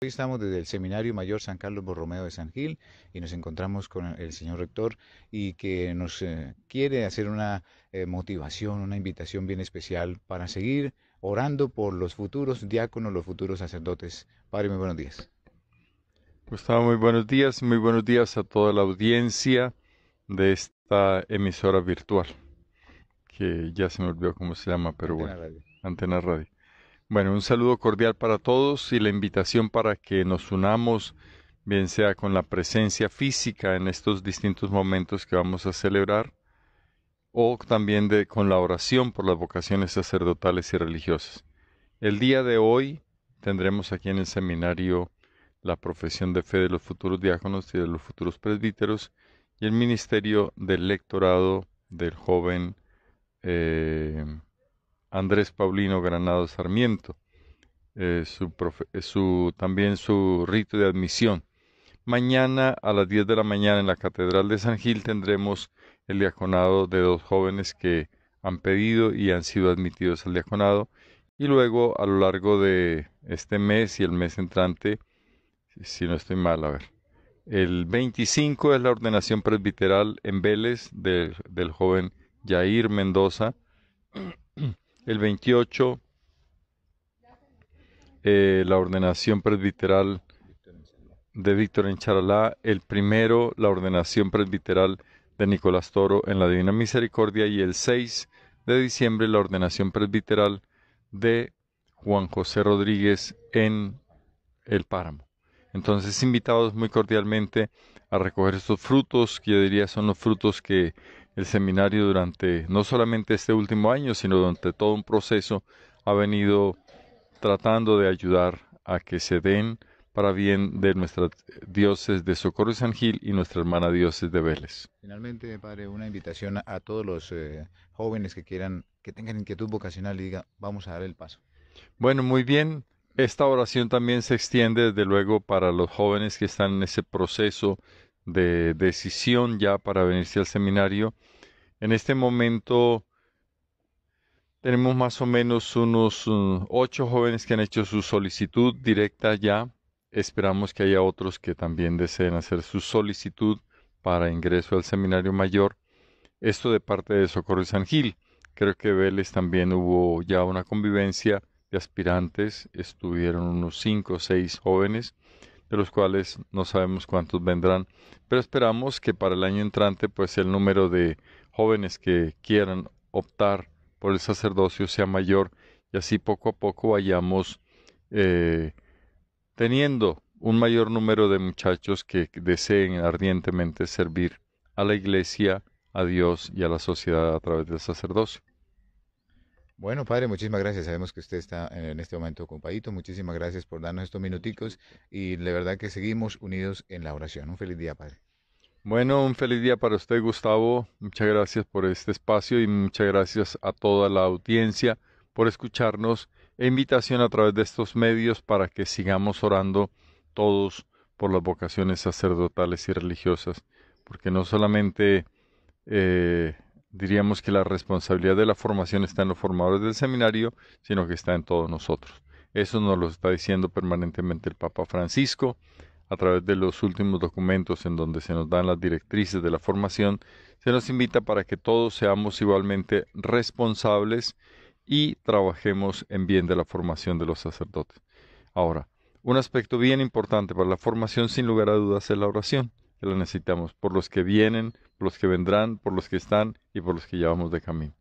Hoy estamos desde el Seminario Mayor San Carlos Borromeo de San Gil y nos encontramos con el señor rector y que nos eh, quiere hacer una eh, motivación, una invitación bien especial para seguir orando por los futuros diáconos, los futuros sacerdotes. Padre, muy buenos días. Gustavo, muy buenos días, muy buenos días a toda la audiencia de esta emisora virtual, que ya se me olvidó cómo se llama, pero bueno, Antena Radio. Bueno, un saludo cordial para todos y la invitación para que nos unamos, bien sea con la presencia física en estos distintos momentos que vamos a celebrar, o también de, con la oración por las vocaciones sacerdotales y religiosas. El día de hoy tendremos aquí en el seminario la profesión de fe de los futuros diáconos y de los futuros presbíteros y el ministerio del lectorado del joven eh, Andrés Paulino Granado Sarmiento, eh, eh, su también su rito de admisión. Mañana a las 10 de la mañana en la Catedral de San Gil tendremos el diaconado de dos jóvenes que han pedido y han sido admitidos al diaconado. Y luego a lo largo de este mes y el mes entrante, si no estoy mal, a ver, el 25 es la ordenación presbiteral en Vélez del joven Jair Mendoza. El 28, eh, la ordenación presbiteral de Víctor Encharalá. El primero, la ordenación presbiteral de Nicolás Toro en la Divina Misericordia. Y el 6 de diciembre, la ordenación presbiteral de Juan José Rodríguez en el páramo. Entonces, invitados muy cordialmente a recoger estos frutos, que yo diría son los frutos que el seminario durante no solamente este último año, sino durante todo un proceso, ha venido tratando de ayudar a que se den para bien de nuestras dioses de Socorro y San Gil y nuestra hermana dioses de Vélez. Finalmente, padre, una invitación a todos los eh, jóvenes que quieran, que tengan inquietud vocacional y vamos a dar el paso. Bueno, muy bien. Esta oración también se extiende, desde luego, para los jóvenes que están en ese proceso de decisión ya para venirse al seminario. En este momento tenemos más o menos unos uh, ocho jóvenes que han hecho su solicitud directa ya. Esperamos que haya otros que también deseen hacer su solicitud para ingreso al seminario mayor. Esto de parte de Socorro y San Gil. Creo que Vélez también hubo ya una convivencia de aspirantes. Estuvieron unos cinco o seis jóvenes de los cuales no sabemos cuántos vendrán, pero esperamos que para el año entrante pues el número de jóvenes que quieran optar por el sacerdocio sea mayor y así poco a poco vayamos eh, teniendo un mayor número de muchachos que deseen ardientemente servir a la iglesia, a Dios y a la sociedad a través del sacerdocio. Bueno, padre, muchísimas gracias. Sabemos que usted está en este momento ocupadito. Muchísimas gracias por darnos estos minuticos y de verdad que seguimos unidos en la oración. Un feliz día, padre. Bueno, un feliz día para usted, Gustavo. Muchas gracias por este espacio y muchas gracias a toda la audiencia por escucharnos e invitación a través de estos medios para que sigamos orando todos por las vocaciones sacerdotales y religiosas, porque no solamente eh, diríamos que la responsabilidad de la formación está en los formadores del seminario, sino que está en todos nosotros. Eso nos lo está diciendo permanentemente el Papa Francisco a través de los últimos documentos en donde se nos dan las directrices de la formación, se nos invita para que todos seamos igualmente responsables y trabajemos en bien de la formación de los sacerdotes. Ahora, un aspecto bien importante para la formación sin lugar a dudas es la oración, la necesitamos por los que vienen, los que vendrán, por los que están y por los que llevamos de camino.